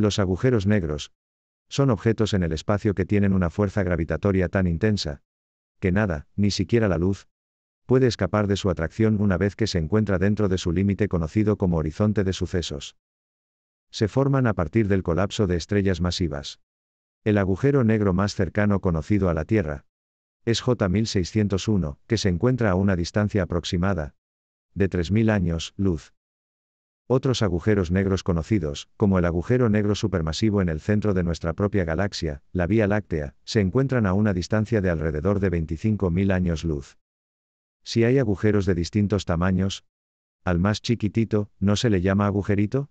Los agujeros negros son objetos en el espacio que tienen una fuerza gravitatoria tan intensa que nada, ni siquiera la luz, puede escapar de su atracción una vez que se encuentra dentro de su límite conocido como horizonte de sucesos. Se forman a partir del colapso de estrellas masivas. El agujero negro más cercano conocido a la Tierra es J1601, que se encuentra a una distancia aproximada de 3.000 años, luz. Otros agujeros negros conocidos, como el agujero negro supermasivo en el centro de nuestra propia galaxia, la Vía Láctea, se encuentran a una distancia de alrededor de 25.000 años luz. Si hay agujeros de distintos tamaños, al más chiquitito, ¿no se le llama agujerito?